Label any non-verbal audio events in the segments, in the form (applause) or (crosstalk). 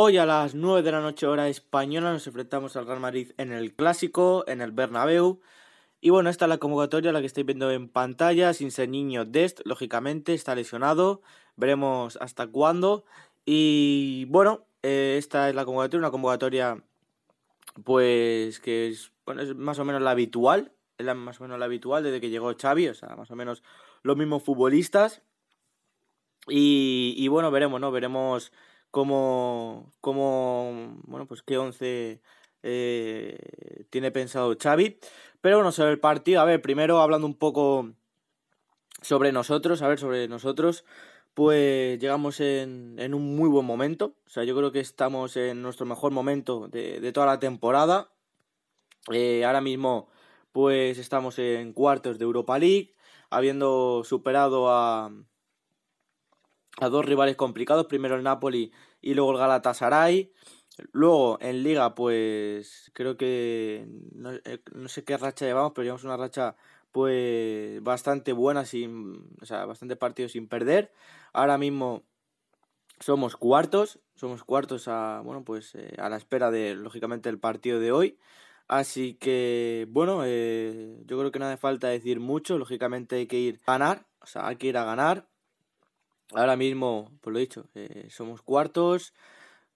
Hoy a las 9 de la noche hora española nos enfrentamos al Real Madrid en el Clásico, en el Bernabéu. Y bueno, esta es la convocatoria, la que estáis viendo en pantalla, sin ser niño Dest, lógicamente, está lesionado, veremos hasta cuándo. Y bueno, eh, esta es la convocatoria, una convocatoria pues que es, bueno, es más o menos la habitual, es la, más o menos la habitual desde que llegó Xavi, o sea, más o menos los mismos futbolistas. Y, y bueno, veremos, ¿no? Veremos como, como bueno, pues qué once eh, tiene pensado Xavi. Pero bueno, sobre el partido, a ver, primero hablando un poco sobre nosotros, a ver, sobre nosotros, pues llegamos en, un muy buen momento. O sea, yo creo que estamos en nuestro mejor momento de, toda la temporada. Eh, ahora mismo, pues estamos en cuartos de Europa League, habiendo superado a, a dos rivales complicados, primero el Napoli y luego el Galatasaray. Luego en liga, pues creo que eh, no, sé qué racha llevamos, pero llevamos una racha pues bastante buena, sin, o sea, bastante partidos sin perder. Ahora mismo somos cuartos, somos cuartos a, bueno, pues eh, a la espera de, lógicamente, el partido de hoy. Así que, bueno, eh, yo creo que no hace falta decir mucho, lógicamente hay que ir a ganar, o sea, hay que ir a ganar, Ahora mismo, pues lo he dicho, eh, somos cuartos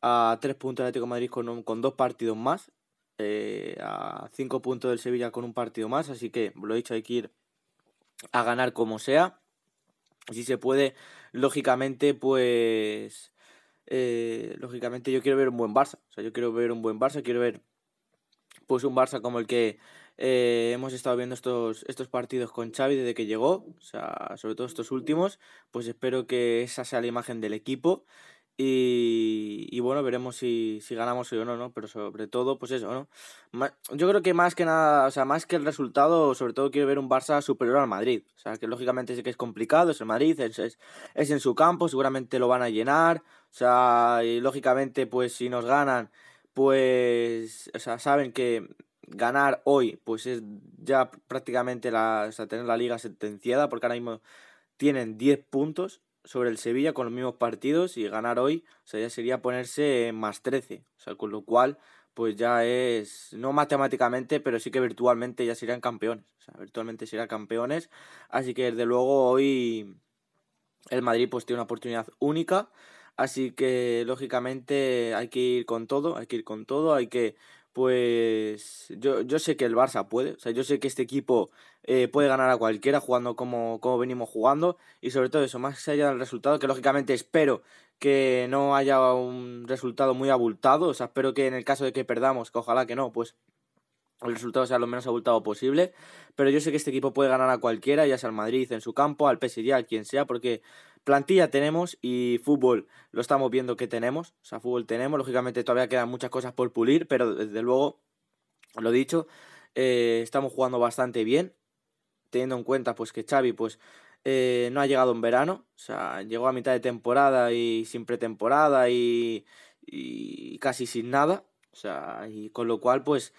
a tres puntos Atlético de Madrid con, con dos partidos más, eh, a cinco puntos del Sevilla con un partido más, así que, pues lo he dicho, hay que ir a ganar como sea. Si se puede, lógicamente, pues... Eh, lógicamente yo quiero ver un buen Barça, o sea, yo quiero ver un buen Barça, quiero ver pues un Barça como el que eh, hemos estado viendo estos, estos partidos con Xavi desde que llegó, o sea, sobre todo estos últimos, pues espero que esa sea la imagen del equipo y, bueno, veremos si, ganamos hoy o no, ¿no? Pero sobre todo, pues eso, ¿no? Yo creo que más que nada, o sea, más que el resultado, sobre todo quiero ver un Barça superior al Madrid, o sea, que lógicamente sé que es complicado, es el Madrid, es, es en su campo, seguramente lo van a llenar, o sea, y lógicamente pues si nos ganan, pues, o sea, saben que ganar hoy, pues es ya prácticamente la, tener la liga sentenciada, porque ahora mismo tienen 10 puntos sobre el Sevilla con los mismos partidos y ganar hoy, o ya sería ponerse más 13, o sea, con lo cual, pues ya es, no matemáticamente, pero sí que virtualmente ya serían campeones, o virtualmente serían campeones, así que desde luego hoy el Madrid pues tiene una oportunidad única, así que lógicamente hay que ir con todo, hay que ir con todo, hay que pues yo, yo, sé que el Barça puede, o sea, yo sé que este equipo eh, puede ganar a cualquiera jugando como, como, venimos jugando y sobre todo eso, más allá del resultado, que lógicamente espero que no haya un resultado muy abultado, o sea, espero que en el caso de que perdamos, que ojalá que no, pues el resultado sea lo menos abultado posible, pero yo sé que este equipo puede ganar a cualquiera, ya sea al Madrid en su campo, al PSG, a quien sea, porque Plantilla tenemos y fútbol lo estamos viendo que tenemos. O sea, fútbol tenemos. Lógicamente todavía quedan muchas cosas por pulir, pero desde luego, lo dicho, eh, estamos jugando bastante bien. Teniendo en cuenta pues que Xavi pues eh, no ha llegado en verano. O sea, llegó a mitad de temporada y sin pretemporada y, y casi sin nada. O sea, y con lo cual pues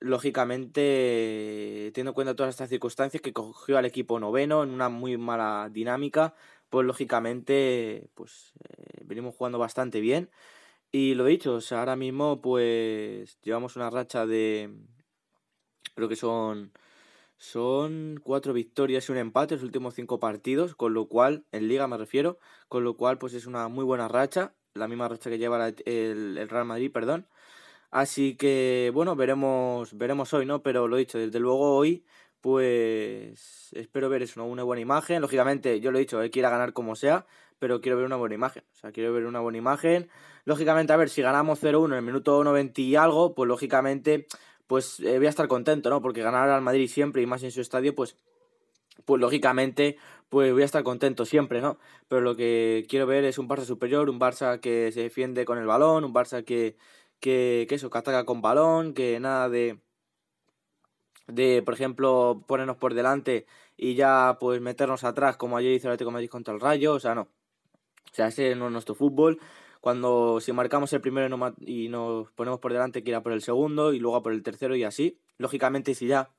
lógicamente, teniendo en cuenta todas estas circunstancias, que cogió al equipo noveno en una muy mala dinámica, lógicamente, pues eh, venimos jugando bastante bien. Y lo dicho, ahora mismo pues llevamos una racha de, creo que son, son cuatro victorias y un empate los últimos cinco partidos, con lo cual, en liga me refiero, con lo cual pues es una muy buena racha, la misma racha que lleva el, el Real Madrid, perdón. Así que bueno, veremos, veremos hoy, ¿no? Pero lo dicho, desde luego hoy pues espero ver eso, una buena imagen. Lógicamente, yo lo he dicho, él quiera ganar como sea, pero quiero ver una buena imagen. O sea, quiero ver una buena imagen. Lógicamente, a ver, si ganamos 0-1 en el minuto 90 y algo, pues lógicamente, pues eh, voy a estar contento, ¿no? Porque ganar al Madrid siempre y más en su estadio, pues, pues lógicamente, pues voy a estar contento siempre, ¿no? Pero lo que quiero ver es un Barça superior, un Barça que se defiende con el balón, un Barça que, que, que eso, que ataca con balón, que nada de de, por ejemplo, ponernos por delante y ya pues meternos atrás, como ayer hizo el Atlético de Madrid contra el Rayo, o sea, no. O sea, ese no es nuestro fútbol. Cuando si marcamos el primero y nos ponemos por delante, que irá por el segundo y luego por el tercero y así. Lógicamente, si ya,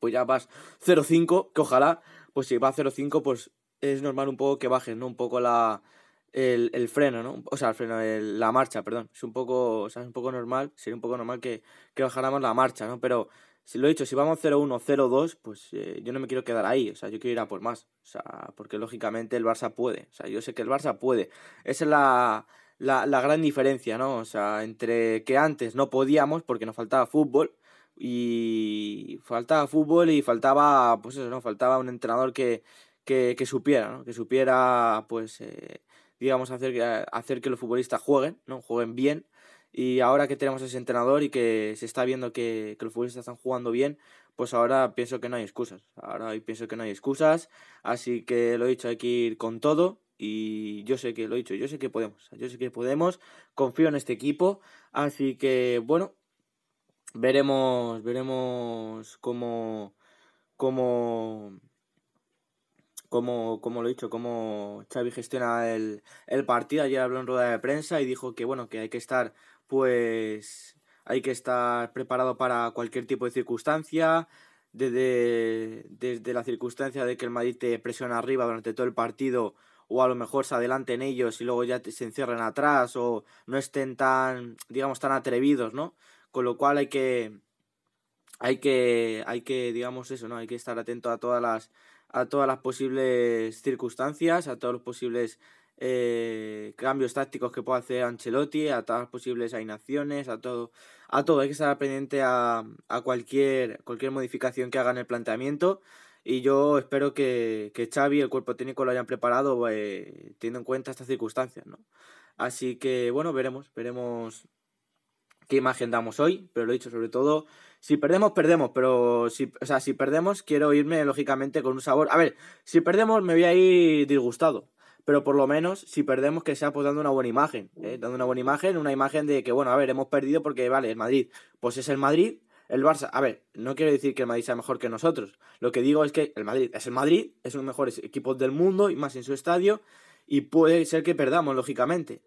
pues ya vas 0-5, que ojalá, pues si va 0-5, pues es normal un poco que bajes, ¿no? Un poco la, el, freno, ¿no? O sea, el freno, la marcha, perdón. Es un poco, o sea, es un poco normal, sería un poco normal que, que bajáramos la marcha, ¿no? Pero si lo he dicho, si vamos 0-1, 0-2, pues eh, yo no me quiero quedar ahí, o sea, yo quiero ir a por más, o sea, porque lógicamente el Barça puede, o sea, yo sé que el Barça puede, esa es la, la, gran diferencia, ¿no? O sea, entre que antes no podíamos porque nos faltaba fútbol y faltaba fútbol y faltaba, pues eso, ¿no? Faltaba un entrenador que, que, supiera, ¿no? Que supiera, pues, eh, digamos, hacer, hacer que los futbolistas jueguen, ¿no? Jueguen bien y ahora que tenemos ese entrenador y que se está viendo que, los futbolistas están jugando bien, pues ahora pienso que no hay excusas. Ahora pienso que no hay excusas. Así que lo he dicho, hay que ir con todo. Y yo sé que lo he dicho, yo sé que podemos. Yo sé que podemos. Confío en este equipo. Así que, bueno, veremos, veremos cómo, cómo, cómo, cómo lo he dicho, cómo Xavi gestiona el, el partido. Ayer habló en rueda de prensa y dijo que, bueno, que hay que estar pues hay que estar preparado para cualquier tipo de circunstancia, desde, la circunstancia de que el Madrid te presiona arriba durante todo el partido o a lo mejor se adelanten ellos y luego ya se encierran atrás o no estén tan, digamos, tan atrevidos, ¿no? Con lo cual hay que, hay que, hay que, digamos eso, ¿no? Hay que estar atento a todas las, a todas las posibles circunstancias, a todos los posibles eh, cambios tácticos que pueda hacer Ancelotti, a todas las posibles ainaciones, a todo, a todo. Hay que estar pendiente a, cualquier, cualquier modificación que haga en el planteamiento. Y yo espero que, que Xavi y el cuerpo técnico lo hayan preparado eh, teniendo en cuenta estas circunstancias, Así que, bueno, veremos, veremos qué imagen damos hoy, pero lo he dicho sobre todo, si perdemos, perdemos, pero si, si perdemos, quiero irme lógicamente con un sabor. A ver, si perdemos me voy a ir disgustado, pero por lo menos si perdemos que sea pues dando una buena imagen, ¿eh? dando una buena imagen, una imagen de que bueno, a ver, hemos perdido porque vale, el Madrid, pues es el Madrid, el Barça, a ver, no quiero decir que el Madrid sea mejor que nosotros, lo que digo es que el Madrid es el Madrid, es uno de los mejores equipos del mundo y más en su estadio y puede ser que perdamos lógicamente.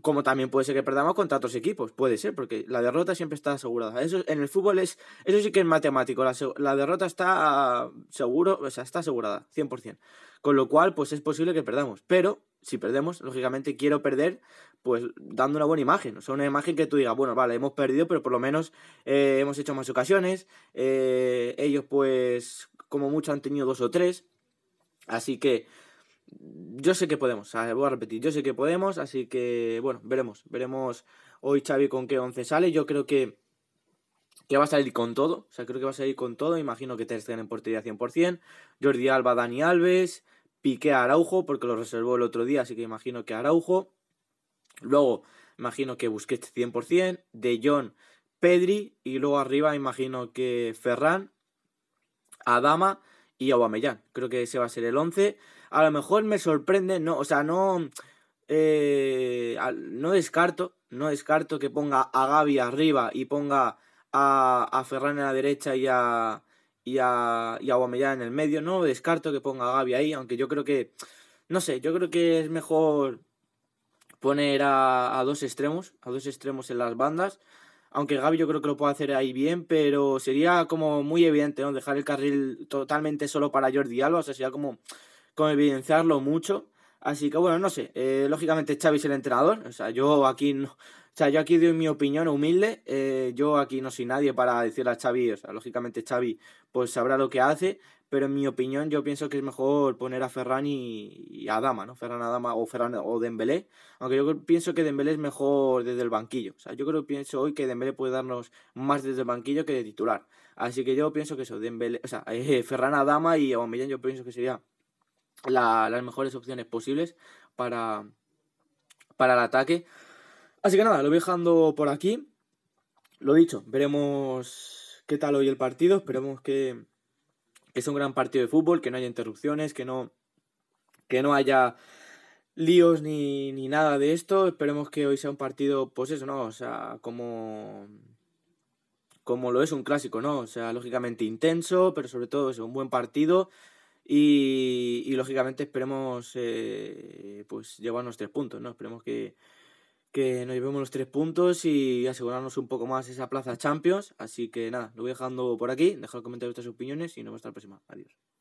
Como también puede ser que perdamos contra otros equipos, puede ser, porque la derrota siempre está asegurada. Eso en el fútbol es eso sí que es matemático, la, la derrota está seguro, o sea, está asegurada, 100%. Con lo cual, pues es posible que perdamos. Pero si perdemos, lógicamente quiero perder, pues dando una buena imagen. O sea, una imagen que tú digas, bueno, vale, hemos perdido, pero por lo menos eh, hemos hecho más ocasiones. Eh, ellos, pues, como mucho, han tenido dos o tres. Así que yo sé que podemos, voy a repetir, yo sé que podemos, así que, bueno, veremos. Veremos hoy Xavi con qué once sale. Yo creo que ya va a salir con todo. O sea, creo que va a salir con todo. Imagino que Ter Stegen en portería 100%. Jordi Alba, Dani Alves. Piqué Araujo, porque lo reservó el otro día, así que imagino que Araujo. Luego, imagino que Busquets 100%. De Jong, Pedri. Y luego arriba, imagino que Ferran, Adama y Aubameyang. Creo que ese va a ser el 11. A lo mejor me sorprende, no, o sea, no... Eh, no descarto, no descarto que ponga a Gaby arriba y ponga a, a Ferran en la derecha y a, y a, y a en el medio. No descarto que ponga a Gaby ahí, aunque yo creo que, no sé, yo creo que es mejor poner a, dos extremos, a dos extremos en las bandas. Aunque Gaby yo creo que lo puede hacer ahí bien, pero sería como muy evidente, ¿no? Dejar el carril totalmente solo para Jordi Alba, o sea, sería como, como evidenciarlo mucho. Así que bueno, no sé. Eh, lógicamente Xavi es el entrenador. O sea, yo aquí no, o sea, yo aquí doy mi opinión humilde. Eh, yo aquí no soy nadie para decirle a Xavi. O sea, lógicamente Xavi pues sabrá lo que hace. Pero en mi opinión yo pienso que es mejor poner a Ferran y, a Dama, ¿no? Ferran Adama o Ferran o Dembélé. Aunque yo pienso que Dembélé es mejor desde el banquillo. O sea, yo creo pienso hoy que Dembélé puede darnos más desde el banquillo que de titular. Así que yo pienso que eso, Dembélé, o sea, (laughs) eh, Ferran Adama y Aubameyang yo pienso que sería las mejores opciones posibles para, para el ataque. Así que nada, lo voy dejando por aquí. Lo dicho, veremos qué tal hoy el partido. Esperemos que, es un gran partido de fútbol, que no haya interrupciones, que no, que no haya líos ni, nada de esto. Esperemos que hoy sea un partido, pues eso, ¿no? O sea, como, como lo es un clásico, ¿no? O sea, lógicamente intenso, pero sobre todo es un buen partido. Y, lógicamente esperemos eh, pues llevarnos tres puntos, ¿no? Esperemos que, que nos llevemos los tres puntos y asegurarnos un poco más esa plaza Champions. Así que nada, lo voy dejando por aquí. Dejad comentarios vuestras opiniones y nos vemos hasta la próxima. Adiós.